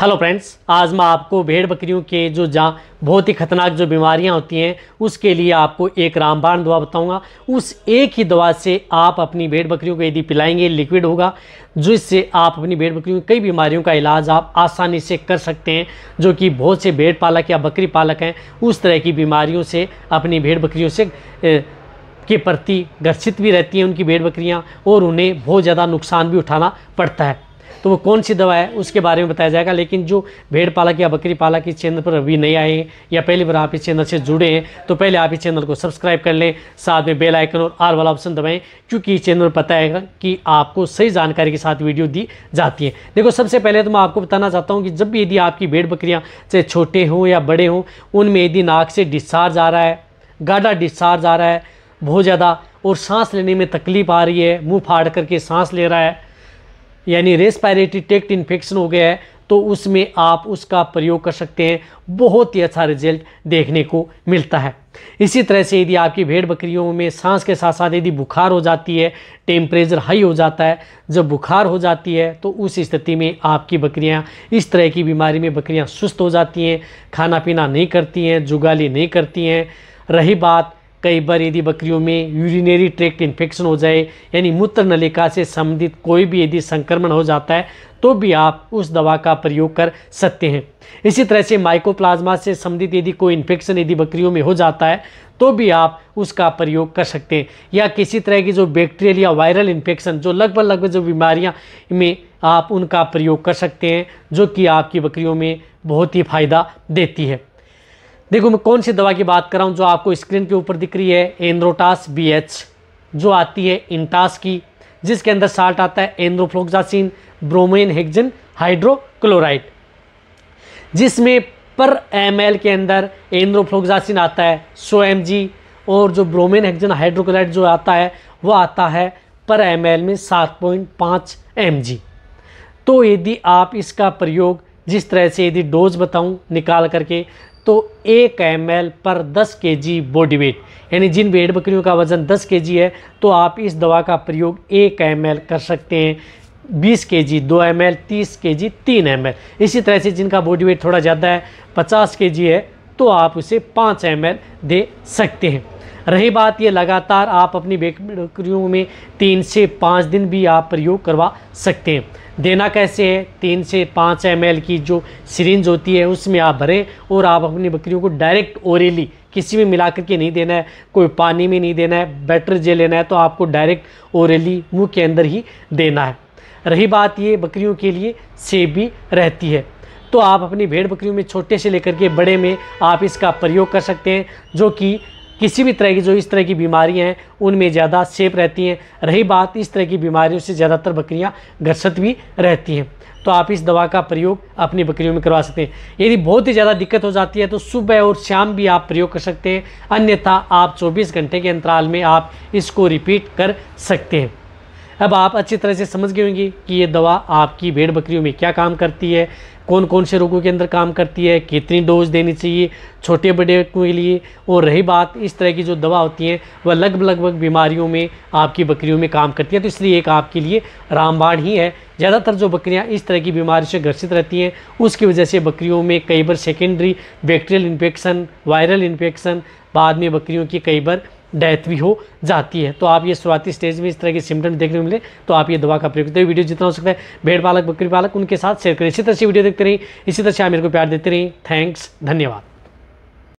hello friends आज मैं आपको भेड़ बकरियों के जो जहाँ बहुत ही खतरनाक जो बीमारियां होती हैं उसके लिए आपको एक रामबाण दवा बताऊंगा उस एक ही दवा से आप अपनी भेड़ बकरियों को यदि पिलाएंगे लिक्विड होगा जिससे आप अपनी भेड़ बकरियों की कई बीमारियों का इलाज आप आसानी से कर सकते हैं जो कि बहुत से भेड़ पालक या बकरी पालक हैं उस तरह की बीमारियों से अपनी भेड़ बकरियों से ए, के प्रति ग्रसित भी रहती हैं उनकी भेड़ बकरियाँ और उन्हें बहुत ज़्यादा नुकसान भी उठाना पड़ता है तो वो कौन सी दवा है उसके बारे में बताया जाएगा लेकिन जो भेड़ पालक या बकरी पालक इस चैनल पर अभी नहीं आए हैं या पहली बार आप इस चैनल से जुड़े हैं तो पहले आप इस चैनल को सब्सक्राइब कर लें साथ में बेल आइकन और आर वाला ऑप्शन दबाएं क्योंकि इस चैनल पर बताएगा कि आपको सही जानकारी के साथ वीडियो दी जाती है देखो सबसे पहले तो मैं आपको बताना चाहता हूँ कि जब भी यदि आपकी भेड़ बकरियाँ चाहे छोटे हों या बड़े हों उनमें यदि नाक से डिस्चार्ज आ रहा है गाढ़ा डिस्चार्ज आ रहा है बहुत ज़्यादा और सांस लेने में तकलीफ़ आ रही है मुंह फाड़ करके सांस ले रहा है यानी रेस्पायरेटरी टेक्ट इन्फेक्शन हो गया है तो उसमें आप उसका प्रयोग कर सकते हैं बहुत ही अच्छा रिजल्ट देखने को मिलता है इसी तरह से यदि आपकी भेड़ बकरियों में सांस के साथ साथ यदि बुखार हो जाती है टेम्परेचर हाई हो जाता है जब बुखार हो जाती है तो उस स्थिति में आपकी बकरियां इस तरह की बीमारी में बकरियां सुस्त हो जाती हैं खाना पीना नहीं करती हैं जुगाली नहीं करती हैं रही बात कई बार यदि बकरियों में यूरिनरी ट्रैक्ट इन्फेक्शन हो जाए यानी मूत्र नलिका से संबंधित कोई भी यदि संक्रमण हो जाता है तो भी आप उस दवा का प्रयोग कर सकते हैं इसी तरह से माइकोप्लाज्मा से संबंधित यदि कोई इन्फेक्शन यदि बकरियों में हो जाता है तो भी आप उसका प्रयोग कर सकते हैं या किसी तरह की जो बैक्टीरियल या वायरल इन्फेक्शन जो लगभग लगभग जो बीमारियाँ में आप उनका प्रयोग कर सकते हैं जो कि आपकी बकरियों में बहुत ही फायदा देती है देखो मैं कौन सी दवा की बात कर रहा हूँ जो आपको स्क्रीन के ऊपर दिख रही है एंद्रोटास बी जो आती है इंटास की जिसके अंदर साल्ट आता है एंद्रोफ्लोक्सासिन ब्रोमेन हेक्जन हाइड्रोक्लोराइड जिसमें पर एम के अंदर एंद्रोफ्लोक्सासिन आता है सो एम और जो ब्रोमेन हेक्जन हाइड्रोक्लोराइड जो आता है वो आता है पर एम में सात पॉइंट पाँच एम तो यदि आप इसका प्रयोग जिस तरह से यदि डोज बताऊं निकाल करके तो एक एम पर 10 के जी बॉडी वेट यानी जिन भेड़ बकरियों का वज़न 10 के जी है तो आप इस दवा का प्रयोग एक एम कर सकते हैं 20 के जी दो एम एल तीस के जी तीन एम इसी तरह से जिनका बॉडी वेट थोड़ा ज़्यादा है 50 के जी है तो आप उसे 5 एम दे सकते हैं रही बात ये लगातार आप अपनी बेकरियों में तीन से पाँच दिन भी आप प्रयोग करवा सकते हैं देना कैसे है तीन से पाँच एम की जो सिरिंज होती है उसमें आप भरें और आप अपनी बकरियों को डायरेक्ट ओरेली किसी में मिला के नहीं देना है कोई पानी में नहीं देना है बैटर जे लेना है तो आपको डायरेक्ट ओरेली मुँह के अंदर ही देना है रही बात ये बकरियों के लिए सेब भी रहती है तो आप अपनी भेड़ बकरियों में छोटे से लेकर के बड़े में आप इसका प्रयोग कर सकते हैं जो कि किसी भी तरह की जो इस तरह की बीमारियाँ हैं उनमें ज़्यादा सेफ रहती हैं रही बात इस तरह की बीमारियों से ज़्यादातर बकरियाँ ग्रसित भी रहती हैं तो आप इस दवा का प्रयोग अपनी बकरियों में करवा सकते हैं यदि बहुत ही ज़्यादा दिक्कत हो जाती है तो सुबह और शाम भी आप प्रयोग कर सकते हैं अन्यथा आप 24 घंटे के अंतराल में आप इसको रिपीट कर सकते हैं अब आप अच्छी तरह से समझ गए होंगे कि ये दवा आपकी भेड़ बकरियों में क्या काम करती है कौन कौन से रोगों के अंदर काम करती है कितनी डोज देनी चाहिए छोटे बड़े के लिए और रही बात इस तरह की जो दवा होती है वह लगभग लगभग बीमारियों में आपकी बकरियों में काम करती है तो इसलिए एक आपके लिए रामबाण ही है ज़्यादातर जो बकरियां इस तरह की बीमारी से ग्रसित रहती हैं उसकी वजह से बकरियों में कई बार secondary bacterial infection viral infection बाद में बकरियों की कई बार डेथ भी हो जाती है तो आप ये शुरुआती स्टेज में इस तरह के सिम्टम देखने मिले तो आप ये दवा का प्रयोग करते वीडियो जितना हो सकता है भेड़ पालक बकरी पालक उनके साथ शेयर करें इसी तरह से वीडियो देखते रहिए इसी तरह से आप मेरे को प्यार देते रहिए थैंक्स धन्यवाद